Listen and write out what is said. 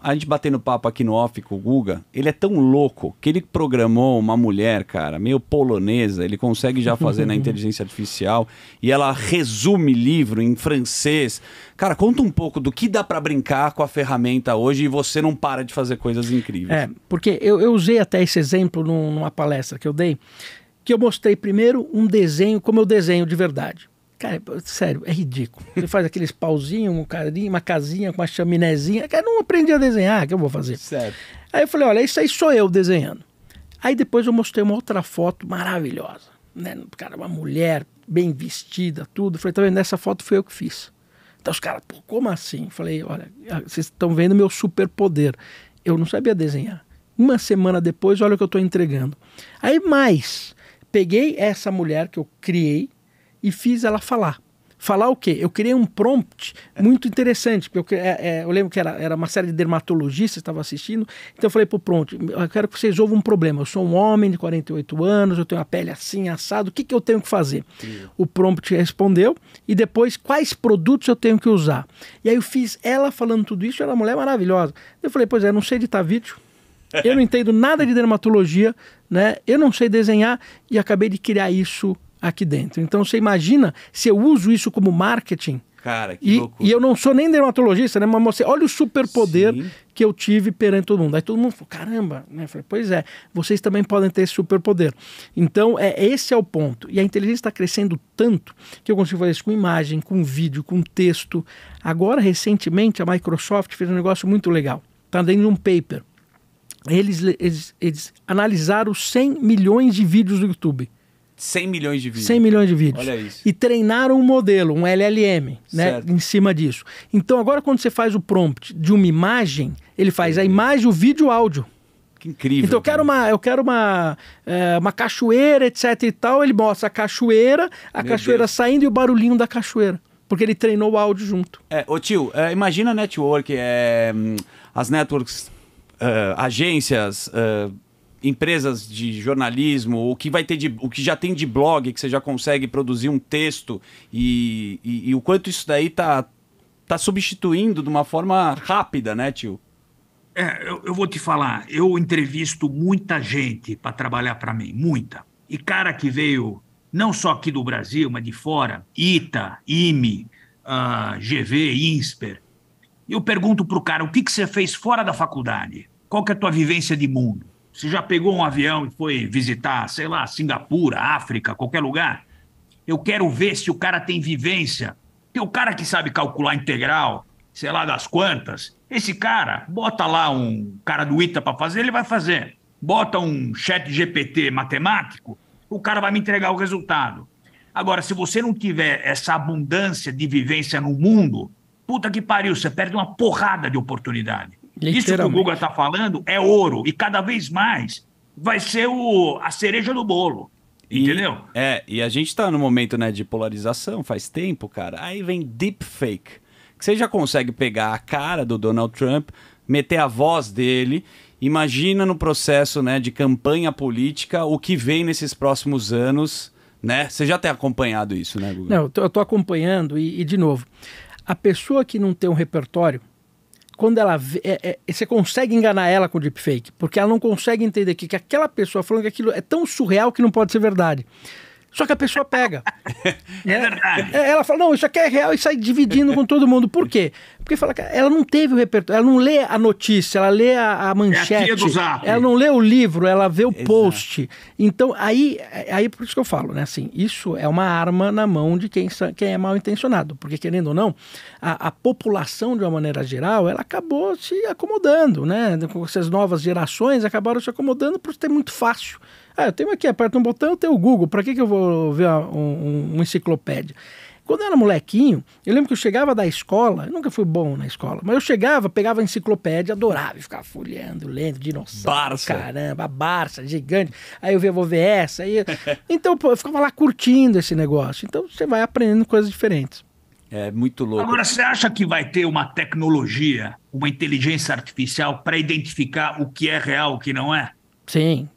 a gente batendo papo aqui no off com o Guga, ele é tão louco que ele programou uma mulher, cara, meio polonesa, ele consegue já fazer na inteligência artificial e ela resume livro em francês. Cara, conta um pouco do que dá para brincar com a ferramenta hoje e você não para de fazer coisas incríveis. É, porque eu, eu usei até esse exemplo num, numa palestra que eu dei, que eu mostrei primeiro um desenho, como eu desenho de verdade. Cara, sério, é ridículo. Ele faz aqueles pauzinhos, um carinho, uma casinha com uma chaminézinha. Cara, não aprendi a desenhar, o que eu vou fazer? Sério. Aí eu falei, olha, isso aí sou eu desenhando. Aí depois eu mostrei uma outra foto maravilhosa, né? Cara, uma mulher bem vestida, tudo. falei, tá vendo? Nessa foto foi eu que fiz. Então os caras, pô, como assim? falei, olha, vocês estão vendo meu superpoder. Eu não sabia desenhar. Uma semana depois, olha o que eu estou entregando. Aí mais, peguei essa mulher que eu criei, e fiz ela falar. Falar o quê? Eu criei um prompt muito interessante, porque eu, é, é, eu lembro que era, era uma série de dermatologistas que estava assistindo, então eu falei pro prompt, eu quero que vocês resolvam um problema, eu sou um homem de 48 anos, eu tenho a pele assim, assado, o que, que eu tenho que fazer? Sim. O prompt respondeu, e depois quais produtos eu tenho que usar. E aí eu fiz ela falando tudo isso, ela é uma mulher maravilhosa. Eu falei, pois é, não sei editar vídeo, eu não entendo nada de dermatologia, né? Eu não sei desenhar e acabei de criar isso aqui dentro. Então você imagina se eu uso isso como marketing. Cara, que e, loucura. E eu não sou nem dermatologista, né? Mas você olha o superpoder que eu tive perante todo mundo. Aí todo mundo falou: caramba, né? Eu falei, pois é, vocês também podem ter esse superpoder. Então, é, esse é o ponto. E a inteligência está crescendo tanto que eu consigo fazer isso com imagem, com vídeo, com texto. Agora, recentemente, a Microsoft fez um negócio muito legal. Está dentro de um paper. Eles, eles, eles analisaram 100 milhões de vídeos do YouTube 100 milhões de vídeos. 100 milhões de vídeos. Olha isso. E treinaram um modelo, um LLM, né, em cima disso. Então agora quando você faz o prompt de uma imagem, ele faz a uhum. imagem, o vídeo, o áudio. Que incrível. Então eu quero uma, eu quero uma, é, uma cachoeira, etc e tal, ele mostra a cachoeira, a Meu cachoeira Deus. saindo e o barulhinho da cachoeira. Porque ele treinou o áudio junto. É, ô tio, é, imagina a network, é, hum, as networks, é, agências, é, empresas de jornalismo, o que vai ter de, o que já tem de blog, que você já consegue produzir um texto e, e, e o quanto isso daí tá, tá substituindo de uma forma rápida, né, tio? É, eu, eu vou te falar, eu entrevisto muita gente para trabalhar para mim, muita. E cara que veio não só aqui do Brasil, mas de fora, ITA, IME, uh, ah, GV, INSPER. Eu pergunto pro cara, o que, que você fez fora da faculdade? Qual que é a tua vivência de mundo? Você já pegou um avião e foi visitar, sei lá, Singapura, África, qualquer lugar? Eu quero ver se o cara tem vivência. Porque o cara que sabe calcular integral, sei lá das quantas, esse cara, bota lá um cara do ITA para fazer, ele vai fazer. Bota um chat GPT matemático, o cara vai me entregar o resultado. Agora, se você não tiver essa abundância de vivência no mundo, puta que pariu, você perde uma porrada de oportunidade. Isso que o Guga está falando é ouro e cada vez mais vai ser o, a cereja do bolo. E, entendeu? É, e a gente está no momento né, de polarização faz tempo, cara. Aí vem deepfake. Que você já consegue pegar a cara do Donald Trump, meter a voz dele. Imagina no processo né, de campanha política o que vem nesses próximos anos. Né? Você já tem acompanhado isso, né, Guga? Não, eu tô, eu tô acompanhando e, e, de novo, a pessoa que não tem um repertório quando ela vê, é, é, você consegue enganar ela com o deepfake, porque ela não consegue entender que, que aquela pessoa falando que aquilo é tão surreal que não pode ser verdade. Só que a pessoa pega. é, é verdade. É, ela fala, não, isso aqui é real e sai dividindo com todo mundo. Por quê? Porque fala que ela não teve o repertório, ela não lê a notícia, ela lê a, a manchete. É a tia do Ela não lê o livro, ela vê o Exato. post. Então, aí, aí por isso que eu falo, né? Assim, isso é uma arma na mão de quem, quem é mal intencionado. Porque, querendo ou não, a, a população, de uma maneira geral, ela acabou se acomodando, né? Essas novas gerações acabaram se acomodando por ter muito fácil. Ah, eu tenho aqui, aperto um botão, eu tenho o Google. Para que, que eu vou ver uma um, um enciclopédia? Quando eu era molequinho, eu lembro que eu chegava da escola, eu nunca fui bom na escola, mas eu chegava, pegava a enciclopédia, adorava, ficava folheando, lendo, dinossauro. Barça. Caramba, Barça, gigante. Aí eu via, vou ver essa. Aí... então, pô, eu ficava lá curtindo esse negócio. Então, você vai aprendendo coisas diferentes. É muito louco. Agora, você acha que vai ter uma tecnologia, uma inteligência artificial para identificar o que é real, o que não é? Sim,